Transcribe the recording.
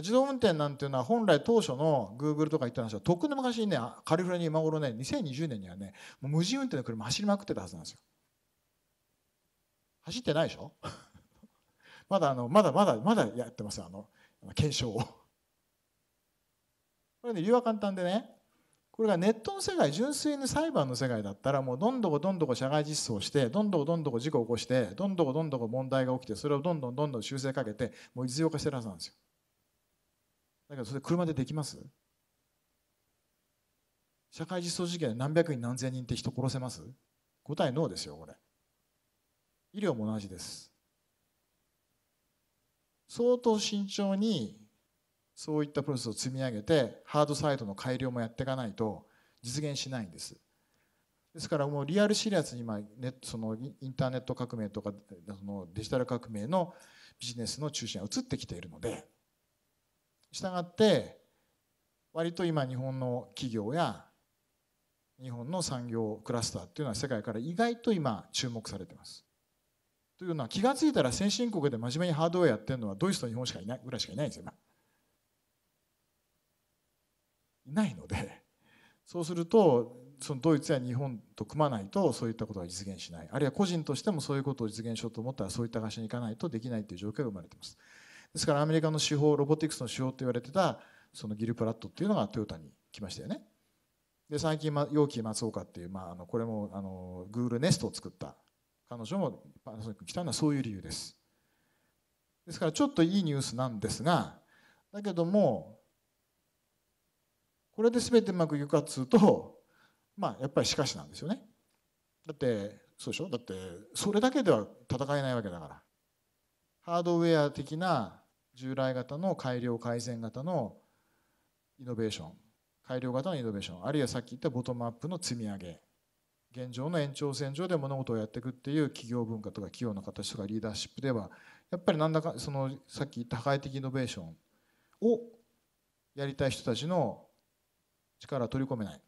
自動運転なんていうのは本来当初のグーグルとか言った話はとっくの昔にねカリフォルニア今頃ね2020年にはねもう無人運転の車走りまくってたはずなんですよ走ってないでしょ まだあのまだまだまだやってますあの検証をこれね理由は簡単でねこれがネットの世界純粋に裁判の世界だったらもうどんどこどんどこ社会実装してどんどこどんどこ事故を起こしてどんどこどんどこ問題が起きてそれをどんどんどんどん修正かけてもう実用化してるはずなんですよだからそれ車でできます社会実装事件で何百人何千人って人殺せます答えノーですよこれ医療も同じです相当慎重にそういったプロセスを積み上げてハードサイトの改良もやっていかないと実現しないんですですからもうリアルシリアスに今ネそのインターネット革命とかそのデジタル革命のビジネスの中心が移ってきているのでしたがって割と今日本の企業や日本の産業クラスターっていうのは世界から意外と今注目されてます。というのは気が付いたら先進国で真面目にハードウェアやってるのはドイツと日本しかいないぐらいしかいないんですよ今。いないのでそうするとそのドイツや日本と組まないとそういったことは実現しないあるいは個人としてもそういうことを実現しようと思ったらそういった会社に行かないとできないという状況が生まれてます。ですからアメリカの手法ロボティクスの手法と言われてたそのギルプラットっていうのがトヨタに来ましたよね。で最近、ま、陽気松岡っていう、まあ、あのこれもあのグールネストを作った彼女もパナソニックに来たのはそういう理由です。ですからちょっといいニュースなんですがだけどもこれで全てうまくいくかっつうとまあやっぱりしかしなんですよね。だってそうでしょだってそれだけでは戦えないわけだからハードウェア的な従来型の改良改善型のイノベーション改良型のイノベーションあるいはさっき言ったボトムアップの積み上げ現状の延長線上で物事をやっていくっていう企業文化とか企業の形とかリーダーシップではやっぱりなんだかそのさっき言った破壊的イノベーションをやりたい人たちの力を取り込めない